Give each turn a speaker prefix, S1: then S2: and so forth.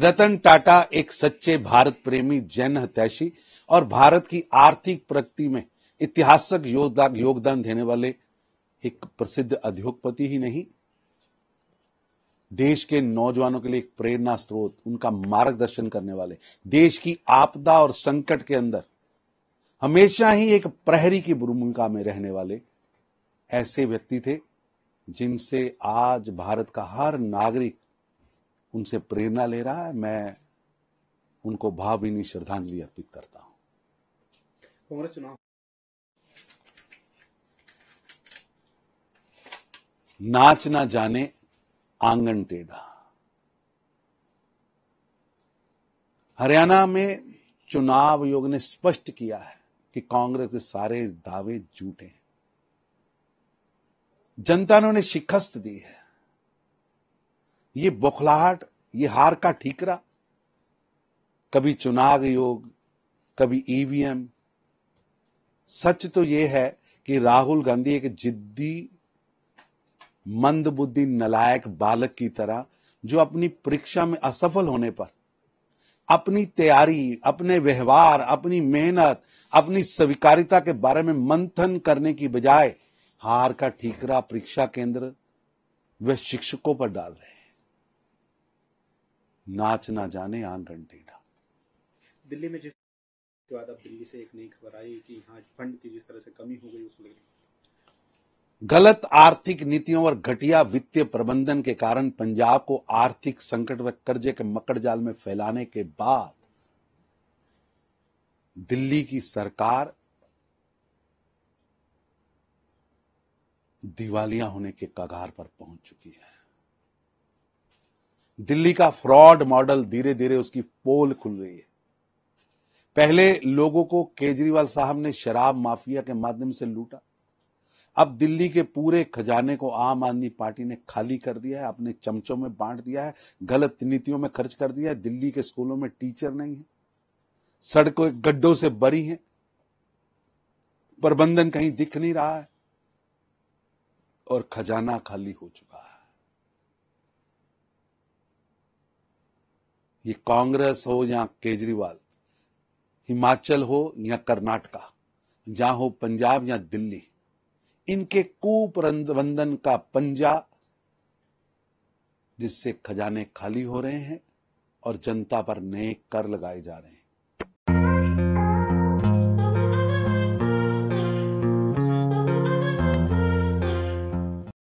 S1: रतन टाटा एक सच्चे भारत प्रेमी जैन हत्याशी और भारत की आर्थिक प्रगति में इतिहासक योगदान योगदान देने वाले एक प्रसिद्ध उद्योगपति ही नहीं देश के नौजवानों के लिए एक प्रेरणा स्रोत उनका मार्गदर्शन करने वाले देश की आपदा और संकट के अंदर हमेशा ही एक प्रहरी की भूमिका में रहने वाले ऐसे व्यक्ति थे जिनसे आज भारत का हर नागरिक उनसे प्रेरणा ले रहा है मैं उनको भावभीनी श्रद्धांजलि अर्पित करता हूं कांग्रेस चुनाव नाच ना जाने आंगन टेढ़ा हरियाणा में चुनाव आयोग ने स्पष्ट किया है कि कांग्रेस के सारे दावे झूठे हैं जनता ने उन्हें शिकस्त दी है ये बौखलाहट ये हार का ठीकरा कभी चुनाव योग कभी ईवीएम सच तो ये है कि राहुल गांधी एक जिद्दी मंदबुद्धि नलायक बालक की तरह जो अपनी परीक्षा में असफल होने पर अपनी तैयारी अपने व्यवहार अपनी मेहनत अपनी स्वीकारिता के बारे में मंथन करने की बजाय हार का ठीकरा परीक्षा केंद्र व शिक्षकों पर डाल रहे हैं नाच ना जाने आंगन टेढ़ा दिल्ली में जिस के बाद अब दिल्ली से एक नई खबर आई कि यहाँ फंड की जिस तरह से कमी हो गई उसमें गलत आर्थिक नीतियों और घटिया वित्तीय प्रबंधन के कारण पंजाब को आर्थिक संकट व कर्जे के मकड़ जाल में फैलाने के बाद दिल्ली की सरकार दिवालिया होने के कगार पर पहुंच चुकी है दिल्ली का फ्रॉड मॉडल धीरे धीरे उसकी पोल खुल रही है पहले लोगों को केजरीवाल साहब ने शराब माफिया के माध्यम से लूटा अब दिल्ली के पूरे खजाने को आम आदमी पार्टी ने खाली कर दिया है अपने चमचों में बांट दिया है गलत नीतियों में खर्च कर दिया है दिल्ली के स्कूलों में टीचर नहीं है सड़कों गड्ढों से बरी है प्रबंधन कहीं दिख नहीं रहा है और खजाना खाली हो चुका है ये कांग्रेस हो या केजरीवाल हिमाचल हो या कर्नाटका या हो पंजाब या दिल्ली इनके कुप्रबंधन का पंजा जिससे खजाने खाली हो रहे हैं और जनता पर नए कर लगाए जा रहे हैं